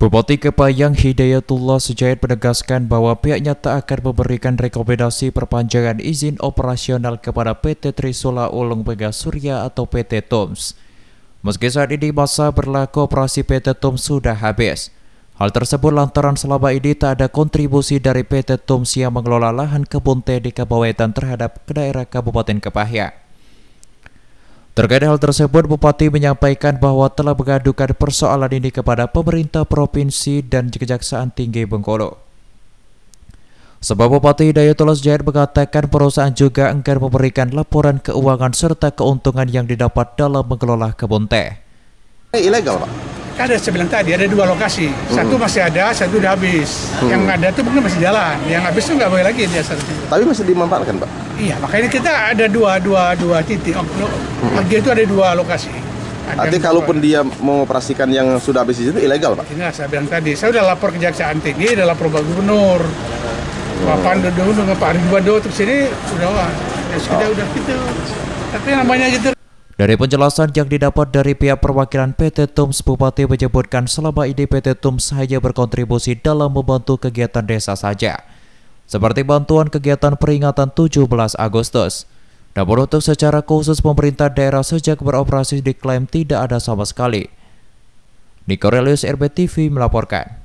Bupati Kepayang Hidayatullah Sujait menegaskan bahwa pihaknya tak akan memberikan rekomendasi perpanjangan izin operasional kepada PT Trisula Ulung Mega Surya atau PT TOMS. Meski saat ini masa berlaku operasi PT TOMS sudah habis. Hal tersebut lantaran selama ini tak ada kontribusi dari PT TOMS yang mengelola lahan kebun teh di Kabupaten terhadap daerah Kabupaten Kepayang. Terkait hal tersebut, Bupati menyampaikan bahwa telah mengadukan persoalan ini kepada pemerintah provinsi dan Kejaksaan Tinggi Bengkulu. Sebab Bupati Hidayatullah Zahid mengatakan perusahaan juga enggan memberikan laporan keuangan serta keuntungan yang didapat dalam mengelola kebun teh. Ilegal, Pak ada saya bilang tadi ada dua lokasi satu hmm. masih ada satu udah habis hmm. yang ada tuh mungkin masih jalan yang habis tuh nggak boleh lagi biasa tapi masih dimanfaatkan pak iya makanya kita ada dua dua dua titik hmm. itu ada dua lokasi Artinya kalaupun dia mengoperasikan yang sudah habis itu ilegal, Pak? Ini saya bilang tadi, saya sudah lapor Kejaksaan Tinggi, sudah lapor Pak Gubernur. Hmm. Pak Pandu dengan Pak Arif Bado, terus ini udah, ya sudah, oh. udah gitu. Tapi namanya gitu. Dari penjelasan yang didapat dari pihak perwakilan PT TUMS Bupati menyebutkan selama ini PT TUMS hanya berkontribusi dalam membantu kegiatan desa saja, seperti bantuan kegiatan peringatan 17 Agustus. Namun untuk secara khusus pemerintah daerah sejak beroperasi diklaim tidak ada sama sekali. Nikorelius RBTV melaporkan.